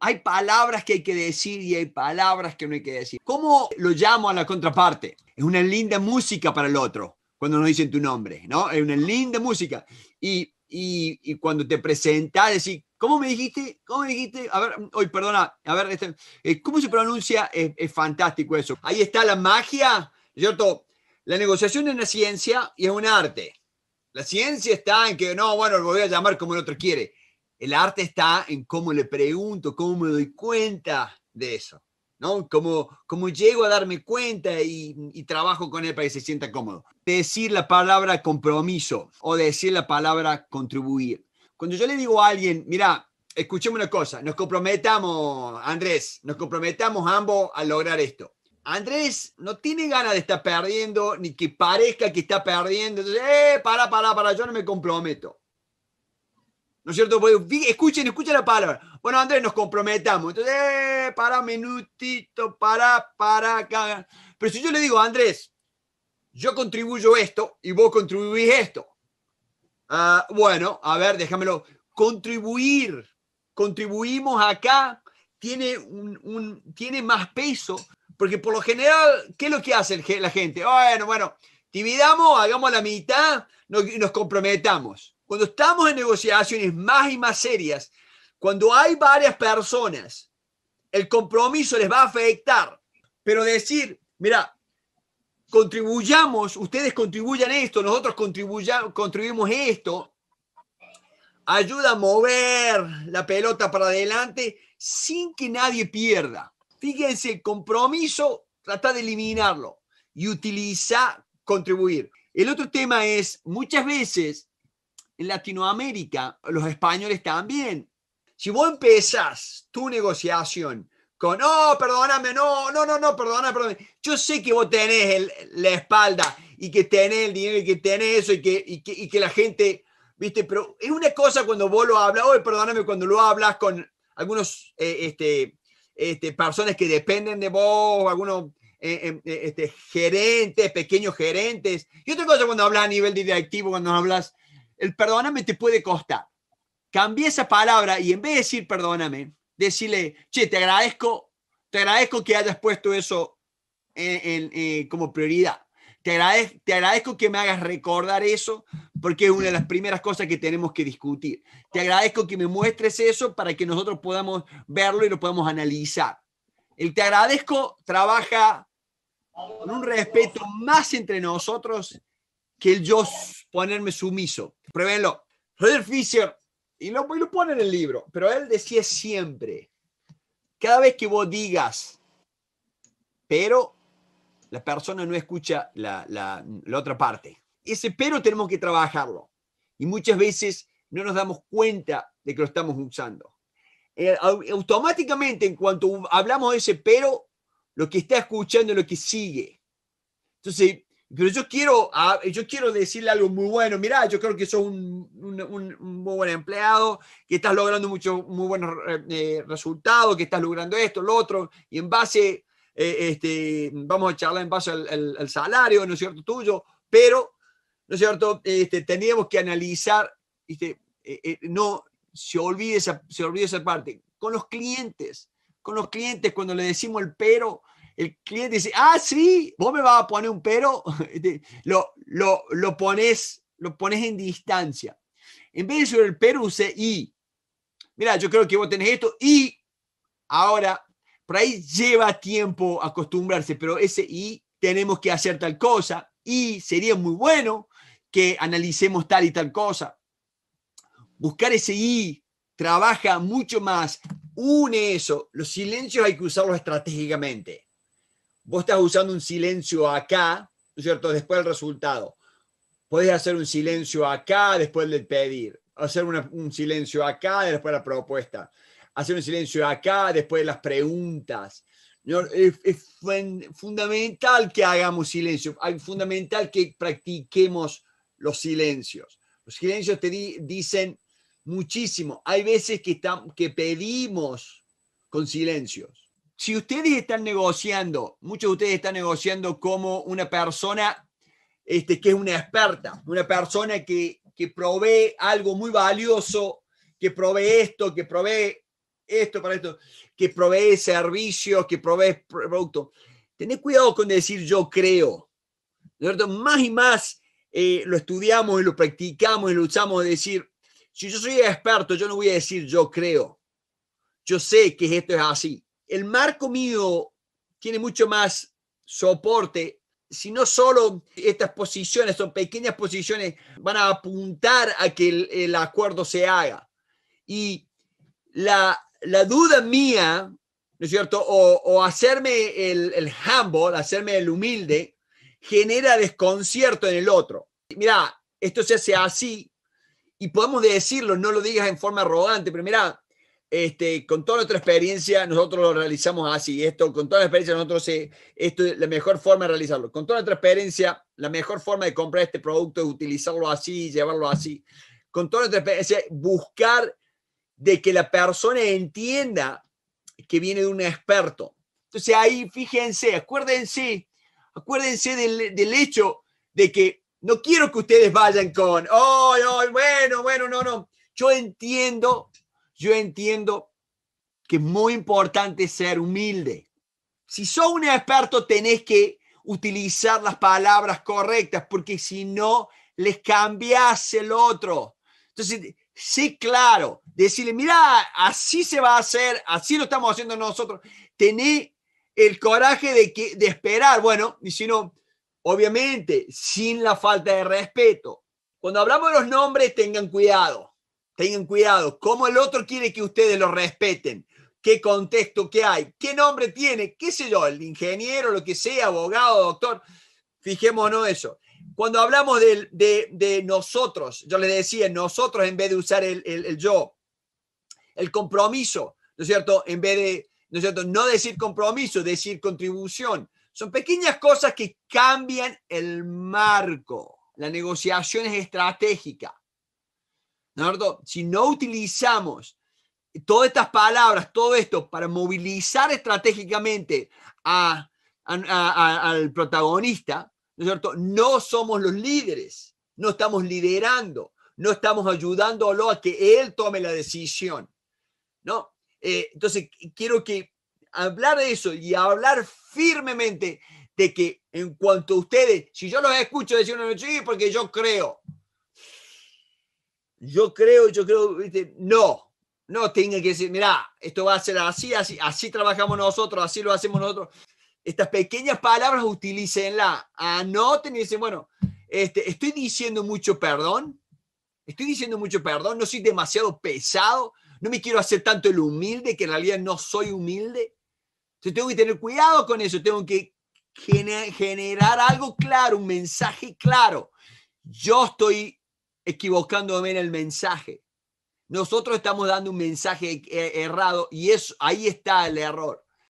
Hay palabras que hay que decir y hay palabras que no hay que decir. ¿Cómo lo llamo a la contraparte? Es una linda música para el otro cuando nos dicen tu nombre, ¿no? Es una linda música. Y, y, cuando te presentas, decir, ¿cómo me dijiste? ¿Cómo me dijiste? A ver, hoy, perdona, a ver, este, eh, ¿cómo se pronuncia? Es, es, fantástico eso. Ahí está la magia, ¿cierto? La negociación es una ciencia y es un arte. La ciencia está en que, no, bueno, lo voy a llamar como el otro quiere. El arte está en cómo le pregunto, cómo me doy cuenta de eso, ¿no? Cómo, cómo llego a darme cuenta y, trabajo con él para que se sienta cómodo. Decir la palabra compromiso o decir la palabra contribuir. Cuando yo le digo a alguien, mira, escuchemos una cosa, nos comprometamos, Andrés, nos comprometamos ambos a lograr esto. Andrés no tiene ganas de estar perdiendo, ni que parezca que está perdiendo. Entonces, eh, para, para, para, yo no me comprometo. ¿No es cierto? Pues, escuchen, escuchen la palabra. Bueno, Andrés, nos comprometamos. Entonces, eh, para minutito, para, para acá. Pero si yo le digo, Andrés, yo contribuyo esto y vos contribuís esto. Ah, bueno, a ver, déjamelo. Contribuir, contribuimos acá, tiene, un, tiene más peso, porque por lo general, ¿qué es lo que hace la gente? Bueno, bueno, dividamos, hagamos la mitad, nos, nos comprometamos. Cuando estamos en negociaciones más y más serias, cuando hay varias personas, el compromiso les va a afectar. Pero decir, mira, contribuyamos, ustedes contribuyan esto, nosotros contribuimos esto, ayuda a mover la pelota para adelante sin que nadie pierda. Fíjense, el compromiso, trata de eliminarlo y utiliza contribuir. El otro tema es, muchas veces en Latinoamérica, los españoles también. Si vos empezás tu negociación con, no, oh, perdóname, no, no, no, no, perdóname, perdóname. Yo sé que vos tenés la espalda y que tenés el dinero y que tenés eso y que, y que, la gente, viste, pero es una cosa cuando vos lo hablas, perdóname, cuando lo hablas con algunos, eh, este, este, personas que dependen de vos, algunos eh, em, eh, este, gerentes, pequeños gerentes. Y otra cosa cuando hablas a nivel directivo, cuando hablas el perdóname te puede costar. Cambie esa palabra y en vez de decir perdóname, decirle, che, te agradezco, te agradezco que hayas puesto eso eh, como prioridad. Te, te agradezco que me hagas recordar eso porque es una de las primeras cosas que tenemos que discutir. Te agradezco que me muestres eso para que nosotros podamos verlo y lo podamos analizar. El te agradezco trabaja con un respeto más entre nosotros que el yo ponerme sumiso. Pruébenlo. Roger Fisher, y lo, y lo pone en el libro, pero él decía siempre, cada vez que vos digas, pero la persona no escucha la, la, otra parte. Ese pero tenemos que trabajarlo. Y muchas veces no nos damos cuenta de que lo estamos usando. Eh, automáticamente, en cuanto hablamos de ese pero, lo que está escuchando es lo que sigue. Entonces, pero yo quiero, eh, yo quiero decirle algo muy bueno. Mirá, yo creo que sos un, muy buen empleado, que estás logrando muchos muy buenos eh, resultados, que estás logrando esto, lo otro, y en base, eh, este, vamos a charlar en base al, salario, ¿no es cierto? Tuyo, pero, ¿no es cierto? Este, teníamos que analizar, este, no se olvide, esa, se olvide esa parte. Con los clientes, con los clientes, cuando le decimos el pero, el cliente dice, ah, sí, vos me vas a poner un pero, este, lo, lo, lo, pones, lo pones en distancia. En vez de usar el pero, usé y. Mira, yo creo que vos tenés esto y ahora, por ahí lleva tiempo acostumbrarse, pero ese y tenemos que hacer tal cosa y sería muy bueno que analicemos tal y tal cosa. Buscar ese y trabaja mucho más, une eso. Los silencios hay que usarlos estratégicamente. Vos estás usando un silencio acá, ¿no es cierto? Después del resultado. Podés hacer un silencio acá después del pedir, hacer un silencio acá después de la propuesta, hacer un silencio acá después de las preguntas. Es, fundamental que hagamos silencio, es fundamental que practiquemos los silencios. Los silencios te dicen muchísimo. Hay veces que, que pedimos con silencios si ustedes están negociando, muchos de ustedes están negociando como una persona este, que es una experta, una persona que, que provee algo muy valioso, que provee esto, que provee esto para esto, que provee servicios, que provee productos. Tened cuidado con decir yo creo. Más y más eh, lo estudiamos y lo practicamos y lo usamos de decir, si yo soy experto, yo no voy a decir yo creo. Yo sé que esto es así el marco mío tiene mucho más soporte, si no solo estas posiciones son pequeñas posiciones van a apuntar a que el, acuerdo se haga. Y la, duda mía, ¿no es cierto? O, hacerme el, el, humble, hacerme el humilde, genera desconcierto en el otro. Mira, esto se hace así y podemos decirlo, no lo digas en forma arrogante, pero mira, este, con toda nuestra experiencia, nosotros lo realizamos así. Esto, con toda la experiencia, nosotros eh, esto es la mejor forma de realizarlo. Con toda nuestra experiencia, la mejor forma de comprar este producto es utilizarlo así, llevarlo así. Con toda nuestra experiencia, buscar de que la persona entienda que viene de un experto. Entonces ahí fíjense, acuérdense, acuérdense del, del hecho de que no quiero que ustedes vayan con, oh, oh bueno, bueno, no, no. Yo entiendo yo entiendo que es muy importante ser humilde. Si sos un experto, tenés que utilizar las palabras correctas, porque si no, les cambias el otro. Entonces, sí, claro, decirle, mira, así se va a hacer, así lo estamos haciendo nosotros. Tené el coraje de, que, de esperar, bueno, y si no, obviamente, sin la falta de respeto. Cuando hablamos de los nombres, tengan cuidado Tengan cuidado, cómo el otro quiere que ustedes lo respeten, qué contexto que hay, qué nombre tiene, qué sé yo, el ingeniero, lo que sea, abogado, doctor. Fijémonos eso. Cuando hablamos de, nosotros, yo les decía, nosotros en vez de usar el, yo, el compromiso, ¿no es cierto? En vez de, ¿no es cierto? No decir compromiso, decir contribución. Son pequeñas cosas que cambian el marco. La negociación es estratégica si no utilizamos todas estas palabras, todo esto, para movilizar estratégicamente al protagonista, ¿no cierto? No somos los líderes, no estamos liderando, no estamos ayudándolo a que él tome la decisión, ¿no? Eh, entonces, quiero que hablar de eso y hablar firmemente de que en cuanto a ustedes, si yo los escucho decir, una sí, porque yo creo, yo creo, yo creo, no, no tenga que decir, mira, esto va a ser así, así, así trabajamos nosotros, así lo hacemos nosotros. Estas pequeñas palabras utilicenla, anoten y dicen, bueno, este, estoy diciendo mucho perdón, estoy diciendo mucho perdón, no soy demasiado pesado, no me quiero hacer tanto el humilde, que en realidad no soy humilde. Entonces tengo que tener cuidado con eso, tengo que generar algo claro, un mensaje claro. Yo estoy equivocándome en el mensaje. Nosotros estamos dando un mensaje er-, errado y ahí está el error.